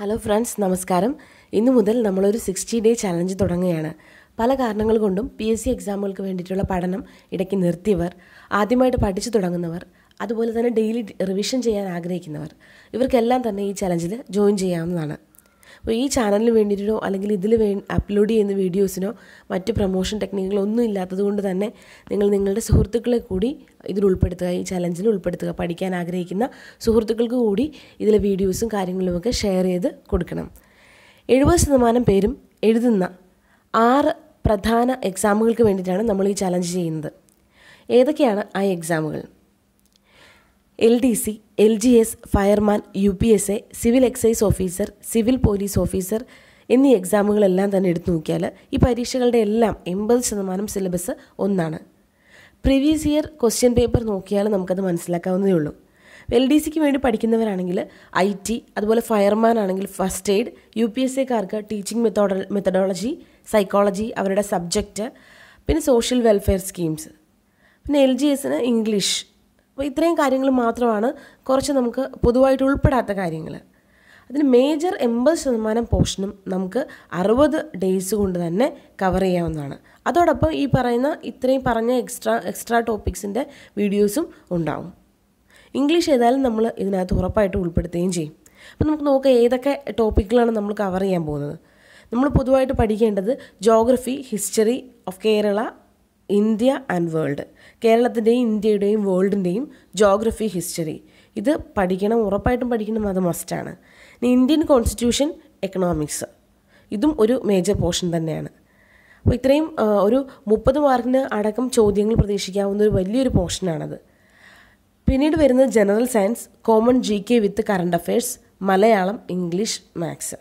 hello friends നമസ്കാരം ഇന്നു മുതൽ നമ്മളൊരു സിക്സ്റ്റി ഡേ ചലഞ്ച് തുടങ്ങുകയാണ് പല കാരണങ്ങൾ കൊണ്ടും പി എസ് സി എക്സാമുകൾക്ക് വേണ്ടിയിട്ടുള്ള പഠനം ഇടയ്ക്ക് നിർത്തിയവർ ആദ്യമായിട്ട് പഠിച്ചു തുടങ്ങുന്നവർ അതുപോലെ തന്നെ ഡെയിലി റിവിഷൻ ചെയ്യാൻ ആഗ്രഹിക്കുന്നവർ ഇവർക്കെല്ലാം തന്നെ ഈ ചലഞ്ചിൽ ജോയിൻ ചെയ്യാവുന്നതാണ് അപ്പോൾ ഈ ചാനലിന് വേണ്ടിയിട്ടോ അല്ലെങ്കിൽ ഇതിൽ വേ അപ്ലോഡ് ചെയ്യുന്ന വീഡിയോസിനോ മറ്റ് പ്രൊമോഷൻ ടെക്നിക്കുകളോ ഒന്നും കൊണ്ട് തന്നെ നിങ്ങൾ നിങ്ങളുടെ സുഹൃത്തുക്കളെ കൂടി ഇതിൽ ഉൾപ്പെടുത്തുക ഈ ചലഞ്ചിൽ ഉൾപ്പെടുത്തുക പഠിക്കാൻ ആഗ്രഹിക്കുന്ന സുഹൃത്തുക്കൾക്ക് കൂടി ഇതിലെ വീഡിയോസും കാര്യങ്ങളുമൊക്കെ ഷെയർ ചെയ്ത് കൊടുക്കണം എഴുപത് ശതമാനം പേരും എഴുതുന്ന ആറ് പ്രധാന എക്സാമുകൾക്ക് വേണ്ടിയിട്ടാണ് നമ്മൾ ഈ ചലഞ്ച് ചെയ്യുന്നത് ഏതൊക്കെയാണ് ആ എക്സാമുകൾ L D C L G S fireman U P S A civil excise officer civil police officer എന്നീ എക്സാമുകളെല്ലാം തന്നെ എടുത്തു നോക്കിയാൽ ഈ പരീക്ഷകളുടെ എല്ലാം എൺപത് ശതമാനം സിലബസ് ഒന്നാണ് പ്രീവിയസ് ഇയർ ക്വസ്റ്റ്യൻ പേപ്പർ നോക്കിയാൽ നമുക്കത് മനസ്സിലാക്കാവുന്നതേ ഉള്ളൂ എൽ ഡി സിക്ക് വേണ്ടി പഠിക്കുന്നവരാണെങ്കിൽ ഐ ടി അതുപോലെ ഫയർമാൻ ആണെങ്കിൽ first aid U P S എക്കാർക്ക് ടീച്ചിങ് മെത്തോഡ മെത്തഡോളജി സൈക്കോളജി അവരുടെ സബ്ജക്റ്റ് പിന്നെ സോഷ്യൽ വെൽഫെയർ സ്കീംസ് പിന്നെ എൽ ജി എസിന് ഇംഗ്ലീഷ് അപ്പോൾ ഇത്രയും കാര്യങ്ങൾ മാത്രമാണ് കുറച്ച് നമുക്ക് പൊതുവായിട്ട് ഉൾപ്പെടാത്ത കാര്യങ്ങൾ അതിന് മേജർ എൺപത് ശതമാനം പോർഷനും നമുക്ക് അറുപത് ഡേയ്സ് കൊണ്ട് തന്നെ കവർ ചെയ്യാവുന്നതാണ് അതോടൊപ്പം ഈ പറയുന്ന ഇത്രയും പറഞ്ഞ എക്സ്ട്രാ എക്സ്ട്രാ ടോപ്പിക്സിൻ്റെ വീഡിയോസും ഉണ്ടാവും ഇംഗ്ലീഷ് ഏതായാലും നമ്മൾ ഇതിനകത്ത് ഉറപ്പായിട്ട് ഉൾപ്പെടുത്തുകയും ചെയ്യും അപ്പോൾ നമുക്ക് നോക്കാം ഏതൊക്കെ ടോപ്പിക്കുകളാണ് നമ്മൾ കവർ ചെയ്യാൻ പോകുന്നത് നമ്മൾ പൊതുവായിട്ട് പഠിക്കേണ്ടത് geography history of Kerala India and world കേരളത്തിൻ്റെയും ഇന്ത്യയുടെയും വേൾഡിൻ്റെയും ജോഗ്രഫി ഹിസ്റ്ററി ഇത് പഠിക്കണം ഉറപ്പായിട്ടും പഠിക്കണം അത് മസ്റ്റാണ് ഇനി ഇന്ത്യൻ കോൺസ്റ്റിറ്റ്യൂഷൻ എക്കണോമിക്സ് ഇതും ഒരു മേജർ പോർഷൻ തന്നെയാണ് അപ്പോൾ ഇത്രയും ഒരു മുപ്പത് മാർക്കിന് അടക്കം ചോദ്യങ്ങൾ പ്രതീക്ഷിക്കാവുന്ന ഒരു വലിയൊരു പോർഷനാണത് പിന്നീട് വരുന്നത് general science common G K with current affairs Malayalam English maths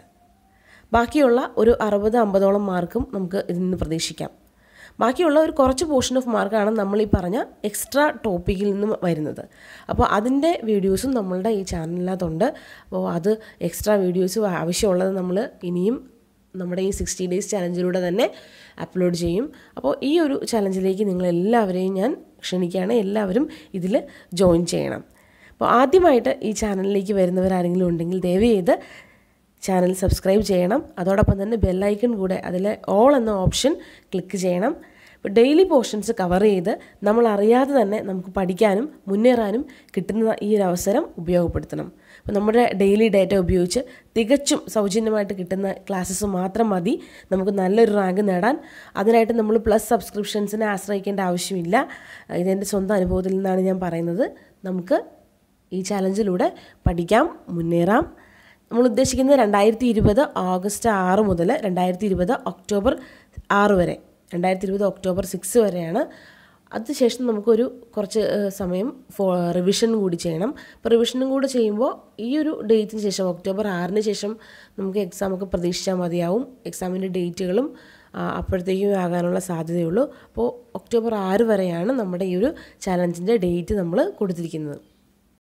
ബാക്കിയുള്ള ഒരു അറുപത് അമ്പതോളം മാർക്കും നമുക്ക് ഇതിൽ നിന്ന് പ്രതീക്ഷിക്കാം ബാക്കിയുള്ള ഒരു കുറച്ച് പോർഷൻ ഓഫ് മാർക്കാണ് നമ്മൾ ഈ പറഞ്ഞ എക്സ്ട്രാ ടോപ്പിക്കിൽ നിന്നും വരുന്നത് അപ്പോൾ അതിൻ്റെ വീഡിയോസും നമ്മളുടെ ഈ ചാനലിനകത്തുണ്ട് അപ്പോൾ അത് എക്സ്ട്രാ വീഡിയോസ് ആവശ്യമുള്ളത് നമ്മൾ ഇനിയും നമ്മുടെ ഈ സിക്സ്റ്റി ഡേയ്സ് ചലഞ്ചിലൂടെ തന്നെ അപ്ലോഡ് ചെയ്യും അപ്പോൾ ഈ ഒരു ചലഞ്ചിലേക്ക് നിങ്ങളെല്ലാവരെയും ഞാൻ ക്ഷണിക്കുകയാണ് എല്ലാവരും ഇതിൽ ജോയിൻ ചെയ്യണം അപ്പോൾ ആദ്യമായിട്ട് ഈ ചാനലിലേക്ക് വരുന്നവരാരെങ്കിലും ഉണ്ടെങ്കിൽ ദയവ് ചെയ്ത് ചാനൽ സബ്സ്ക്രൈബ് ചെയ്യണം അതോടൊപ്പം തന്നെ ബെല്ലൈക്കൺ കൂടെ അതിലെ ഓൾ എന്ന ഓപ്ഷൻ ക്ലിക്ക് ചെയ്യണം ഇപ്പോൾ ഡെയിലി പോർഷൻസ് കവർ ചെയ്ത് നമ്മൾ അറിയാതെ തന്നെ നമുക്ക് പഠിക്കാനും മുന്നേറാനും കിട്ടുന്ന ഈ ഒരു അവസരം ഉപയോഗപ്പെടുത്തണം അപ്പോൾ നമ്മുടെ ഡെയിലി ഡേറ്റ ഉപയോഗിച്ച് തികച്ചും സൗജന്യമായിട്ട് കിട്ടുന്ന ക്ലാസ്സസ് മാത്രം മതി നമുക്ക് നല്ലൊരു റാങ്ക് നേടാൻ അതിനായിട്ട് നമ്മൾ പ്ലസ് സബ്സ്ക്രിപ്ഷൻസിനെ ആശ്രയിക്കേണ്ട ആവശ്യമില്ല ഇതെൻ്റെ സ്വന്തം അനുഭവത്തിൽ നിന്നാണ് ഞാൻ പറയുന്നത് നമുക്ക് ഈ ചാലഞ്ചിലൂടെ പഠിക്കാം മുന്നേറാം നമ്മൾ ഉദ്ദേശിക്കുന്നത് രണ്ടായിരത്തി ഇരുപത് ഓഗസ്റ്റ് ആറ് മുതൽ രണ്ടായിരത്തി ഇരുപത് ഒക്ടോബർ ആറ് വരെ രണ്ടായിരത്തി ഇരുപത് ഒക്ടോബർ സിക്സ് വരെയാണ് അതിനുശേഷം നമുക്കൊരു കുറച്ച് സമയം ഫോ റിവിഷൻ കൂടി ചെയ്യണം അപ്പോൾ റിവിഷനും കൂടി ചെയ്യുമ്പോൾ ഈ ഒരു ഡേറ്റിന് ശേഷം ഒക്ടോബർ ആറിന് ശേഷം നമുക്ക് എക്സാമൊക്കെ പ്രതീക്ഷിച്ചാൽ മതിയാവും എക്സാമിൻ്റെ ഡേറ്റുകളും അപ്പോഴത്തേക്കും ആകാനുള്ള സാധ്യതയുള്ളൂ അപ്പോൾ ഒക്ടോബർ ആറ് വരെയാണ് നമ്മുടെ ഈ ഒരു ചലഞ്ചിൻ്റെ ഡേറ്റ് നമ്മൾ കൊടുത്തിരിക്കുന്നത്